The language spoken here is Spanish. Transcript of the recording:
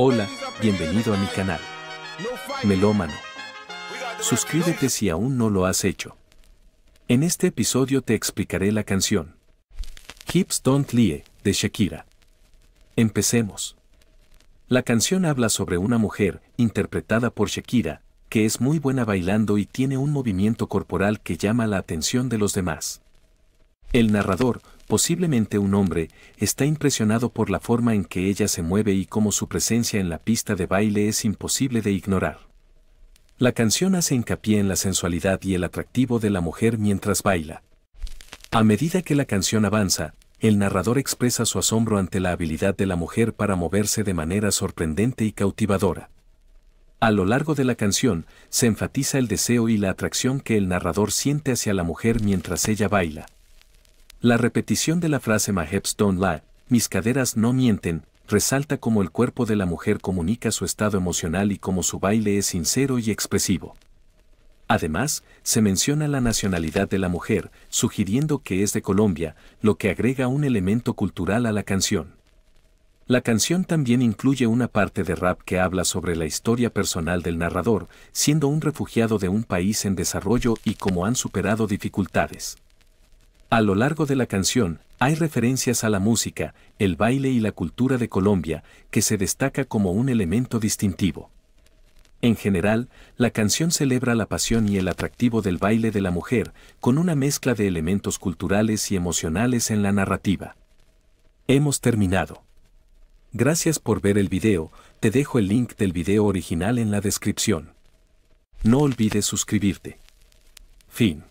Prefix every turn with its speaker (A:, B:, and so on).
A: Hola, bienvenido a mi canal. Melómano. Suscríbete si aún no lo has hecho. En este episodio te explicaré la canción Hips Don't Lie de Shakira. Empecemos. La canción habla sobre una mujer, interpretada por Shakira, que es muy buena bailando y tiene un movimiento corporal que llama la atención de los demás. El narrador, posiblemente un hombre, está impresionado por la forma en que ella se mueve y cómo su presencia en la pista de baile es imposible de ignorar. La canción hace hincapié en la sensualidad y el atractivo de la mujer mientras baila. A medida que la canción avanza, el narrador expresa su asombro ante la habilidad de la mujer para moverse de manera sorprendente y cautivadora. A lo largo de la canción, se enfatiza el deseo y la atracción que el narrador siente hacia la mujer mientras ella baila. La repetición de la frase My hips don't lie, mis caderas no mienten, resalta cómo el cuerpo de la mujer comunica su estado emocional y cómo su baile es sincero y expresivo. Además, se menciona la nacionalidad de la mujer, sugiriendo que es de Colombia, lo que agrega un elemento cultural a la canción. La canción también incluye una parte de rap que habla sobre la historia personal del narrador, siendo un refugiado de un país en desarrollo y cómo han superado dificultades. A lo largo de la canción, hay referencias a la música, el baile y la cultura de Colombia, que se destaca como un elemento distintivo. En general, la canción celebra la pasión y el atractivo del baile de la mujer, con una mezcla de elementos culturales y emocionales en la narrativa. Hemos terminado. Gracias por ver el video, te dejo el link del video original en la descripción. No olvides suscribirte. Fin.